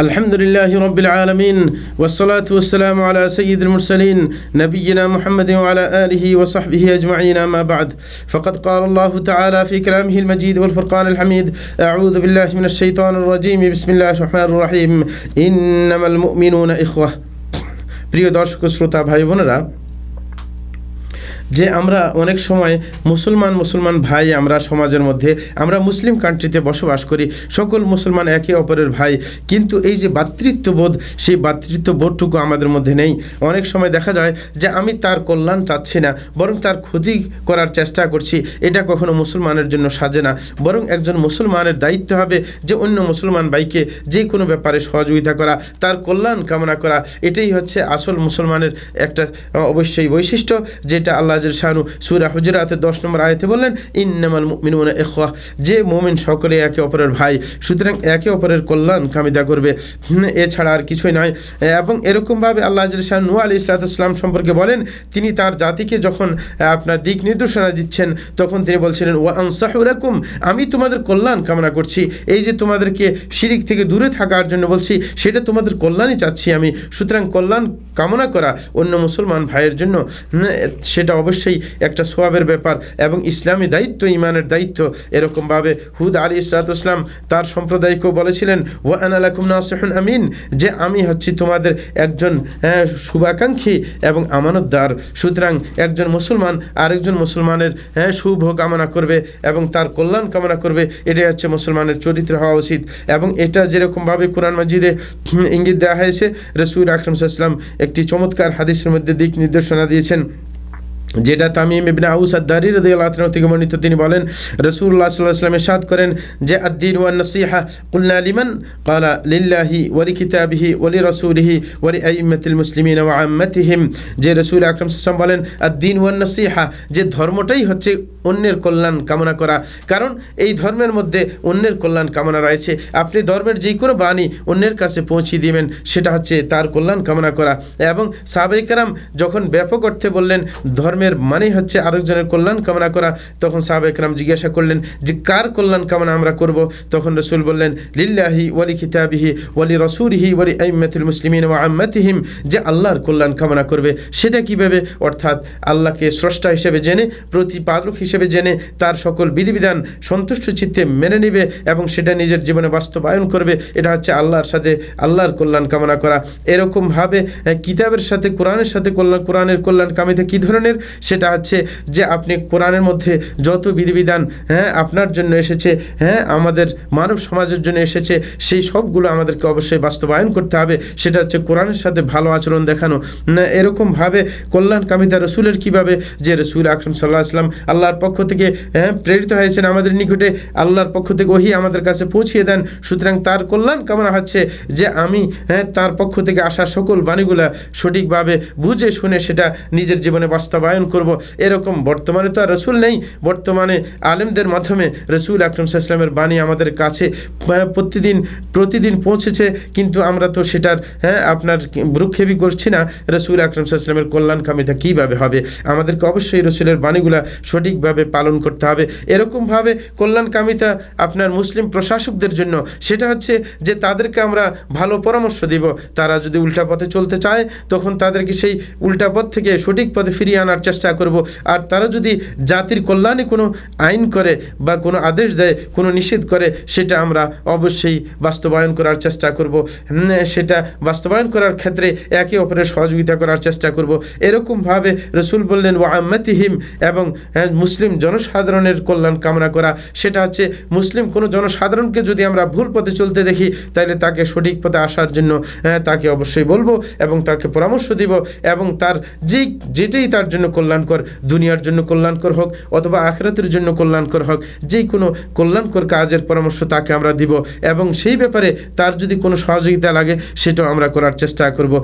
الحمد لله رب العالمين والصلاة والسلام على سيد المرسلين نبينا محمد وعلى آله وصحبه أجمعين أما بعد فقد قال الله تعالى في كلامه المجيد والفرقان الحميد أعوذ بالله من الشيطان الرجيم بسم الله الرحمن الرحيم إنما المؤمنون إخوة প্রিয় দর্শক শ্রোতা ভাই বোনেরা যে আমরা অনেক সময় মুসলমান মুসলমান ভাই আমরা সমাজের মধ্যে আমরা মুসলিম কান্ট্রিতে বসবাস করি সকল মুসলমান একে অপরের ভাই কিন্তু এই যে বাতৃত্ববোধ সেই বাতৃত্ববোধটুকু আমাদের মধ্যে নেই অনেক সময় দেখা যায় যে আমি তার কল্যাণ চাচ্ছি না বরং তার ক্ষতি করার চেষ্টা করছি এটা কখনো মুসলমানের জন্য সাজে না বরং একজন মুসলমানের দায়িত্ব হবে যে অন্য মুসলমান ভাইকে যে কোনো ব্যাপারে সহযোগিতা করা তার কল্যাণ কামনা করা এটাই হচ্ছে আসল মুসলমানের একটা অবশ্যই বৈশিষ্ট্য যেটা আল্লাহ জাজের শানু সুরা হুজরাতে দশ নম্বর আয়তে বললেন ইন্নামাল মিনমুনা এখওয়া যে মোমেন সকলে একে অপরের ভাই সুতরাং একে অপরের কল্যাণ কামিদা করবে এছাড়া আর কিছুই নয় এবং এরকমভাবে আল্লাহ হাজর শাহ নু আলী ইসলাতাম সম্পর্কে বলেন তিনি তার জাতিকে যখন আপনার দিক নির্দেশনা দিচ্ছেন তখন তিনি বলছিলেন ও ওরকম আমি তোমাদের কল্যাণ কামনা করছি এই যে তোমাদেরকে শিরিক থেকে দূরে থাকার জন্য বলছি সেটা তোমাদের কল্যাণই চাচ্ছি আমি সুতরাং কল্যাণ কামনা করা অন্য মুসলমান ভাইয়ের জন্য সেটা অবশ্যই অবশ্যই একটা সোয়াবের ব্যাপার এবং ইসলামী দায়িত্ব ইমানের দায়িত্ব এরকমভাবে হুদ আলী ইসলাম তার সম্প্রদায়কেও বলেছিলেন ও আনালাকুম নাসহন আমিন যে আমি হচ্ছি তোমাদের একজন হ্যাঁ, শুভাকাঙ্ক্ষী এবং আমানতদার সুতরাং একজন মুসলমান আরেকজন মুসলমানের হ্যাঁ শুভ কামনা করবে এবং তার কল্যাণ কামনা করবে এটাই হচ্ছে মুসলমানের চরিত্র হওয়া উচিত এবং এটা যেরকমভাবে কোরআন মসজিদে ইঙ্গিত দেওয়া হয়েছে রসুল আকরমসাল্লাম একটি চমৎকার হাদিসের মধ্যে দিক নির্দেশনা দিয়েছেন যেটা তামিম ইবিন আউস আদারি রদিয়াল থেকে মনিত তিনি বলেন রসুল্লাহ সাল্লাহ ইসলামে সাদ করেন যে আদ্দিন ওয়ান নসিহা কুলনা লিমান কালা লিল্লাহি ওয়ারি কিতাবিহি ওয়ালি রসুলিহি ওয়ারি আইমাতিল মুসলিমিন ওয়া আম্মাতিহিম যে রসুল আকরম সাম বলেন আদ্দিন ওয়ান নসিহা যে ধর্মটাই হচ্ছে অন্যের কল্যাণ কামনা করা কারণ এই ধর্মের মধ্যে অন্যের কল্যাণ কামনা রয়েছে আপনি ধর্মের যে কোনো বাণী অন্যের কাছে পৌঁছে দিবেন সেটা হচ্ছে তার কল্যাণ কামনা করা এবং সাবেকরাম যখন ব্যাপক অর্থে বললেন ধর্ম কল্যাণের মানে হচ্ছে আরেকজনের কল্যাণ কামনা করা তখন সাহাব একরাম জিজ্ঞাসা করলেন যে কার কল্যাণ কামনা আমরা করব তখন রসুল বললেন লিল্লাহি ওয়ালি খিতাবিহি ওয়ালি রসুলহি ওয়ালি আইমাতুল মুসলিমিন ও আম্মাতিহিম যে আল্লাহর কল্যাণ কামনা করবে সেটা কিভাবে অর্থাৎ আল্লাহকে স্রষ্টা হিসেবে জেনে প্রতিপাদক হিসেবে জেনে তার সকল বিধিবিধান সন্তুষ্ট চিত্তে মেনে নেবে এবং সেটা নিজের জীবনে বাস্তবায়ন করবে এটা হচ্ছে আল্লাহর সাথে আল্লাহর কল্যাণ কামনা করা এরকমভাবে কিতাবের সাথে কোরআনের সাথে কল্যাণ কোরআনের কল্যাণ কামিতে কী ধরনের সেটা হচ্ছে যে আপনি কোরআনের মধ্যে যত বিধিবিধান হ্যাঁ আপনার জন্য এসেছে হ্যাঁ আমাদের মানব সমাজের জন্য এসেছে সেই সবগুলো আমাদেরকে অবশ্যই বাস্তবায়ন করতে হবে সেটা হচ্ছে কোরআনের সাথে ভালো আচরণ দেখানো এরকমভাবে কল্যাণ কামিতা রসুলের কিভাবে যে রসুল আকরম সাল্লাহ আসলাম আল্লাহর পক্ষ থেকে হ্যাঁ প্রেরিত হয়েছেন আমাদের নিকটে আল্লাহর পক্ষ থেকে ওহি আমাদের কাছে পৌঁছিয়ে দেন সুতরাং তার কল্যাণ কামনা হচ্ছে যে আমি হ্যাঁ, তার পক্ষ থেকে আসা সকল বাণীগুলা সঠিকভাবে বুঝে শুনে সেটা নিজের জীবনে বাস্তবায়ন বাস্তবায়ন করব এরকম বর্তমানে তো আর রসুল নেই বর্তমানে আলেমদের মাধ্যমে রসুল আকরম সাহা বাণী আমাদের কাছে প্রতিদিন প্রতিদিন পৌঁছেছে কিন্তু আমরা তো সেটার হ্যাঁ আপনার ভ্রুক্ষেপই করছি না রসুল আকরম সাহা কল্যাণকামিতা কীভাবে হবে আমাদেরকে অবশ্যই রসুলের বাণীগুলা সঠিকভাবে পালন করতে হবে এরকমভাবে কল্যাণকামিতা আপনার মুসলিম প্রশাসকদের জন্য সেটা হচ্ছে যে তাদেরকে আমরা ভালো পরামর্শ দিব তারা যদি উল্টা পথে চলতে চায় তখন তাদেরকে সেই উল্টা পথ থেকে সঠিক পথে ফিরিয়ে আনার করার চেষ্টা করব আর তারা যদি জাতির কল্যাণে কোনো আইন করে বা কোনো আদেশ দেয় কোনো নিষেধ করে সেটা আমরা অবশ্যই বাস্তবায়ন করার চেষ্টা করব সেটা বাস্তবায়ন করার ক্ষেত্রে একে অপরের সহযোগিতা করার চেষ্টা করব এরকমভাবে রসুল বললেন ওয়াম্মাতিহিম এবং হ্যাঁ, মুসলিম জনসাধারণের কল্যাণ কামনা করা সেটা হচ্ছে মুসলিম কোনো জনসাধারণকে যদি আমরা ভুল পথে চলতে দেখি তাহলে তাকে সঠিক পথে আসার জন্য হ্যাঁ, তাকে অবশ্যই বলবো এবং তাকে পরামর্শ দিব এবং তার যে যেটাই তার জন্য কল্যাণকর দুনিয়ার জন্য কল্যাণকর হোক অথবা আখরাতের জন্য কল্যাণকর হোক যে কোনো কল্যাণকর কাজের পরামর্শ তাকে আমরা দিব এবং সেই ব্যাপারে তার যদি কোনো সহযোগিতা লাগে সেটাও আমরা করার চেষ্টা করব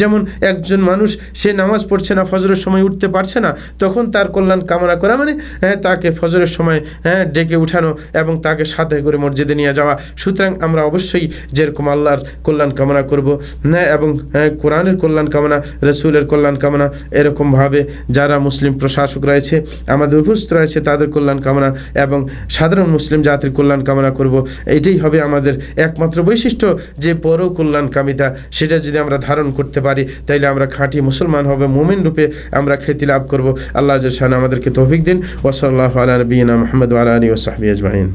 যেমন একজন মানুষ সে নামাজ পড়ছে না ফজরের সময় উঠতে পারছে না তখন তার কল্যাণ কামনা করা মানে হ্যাঁ তাকে ফজরের সময় হ্যাঁ ডেকে উঠানো এবং তাকে সাথে করে মসজিদে নিয়ে যাওয়া সুতরাং আমরা অবশ্যই যেরকম আল্লাহর কল্যাণ কামনা করব হ্যাঁ এবং হ্যাঁ, কোরআনের কল্যাণ কামনা রসুলের কল্যাণ কামনা এরকমভাবে যারা মুসলিম প্রশাসক রয়েছে আমাদের উপস্থিত রয়েছে তাদের কল্যাণ কামনা এবং সাধারণ মুসলিম জাতির কল্যাণ কামনা করব এটাই হবে আমাদের একমাত্র বৈশিষ্ট্য যে পর কল্যাণকামিতা সেটা যদি আমরা ধারণ করতে পারি তাইলে আমরা খাঁটি মুসলমান হবে মোমিন রূপে আমরা খ্যাতি লাভ করব আল্লাহ জাহান আমাদেরকে তৌফিক দিন ওসল্লাহ আলা নবীনা আলানী ও সাহবি আজমাইন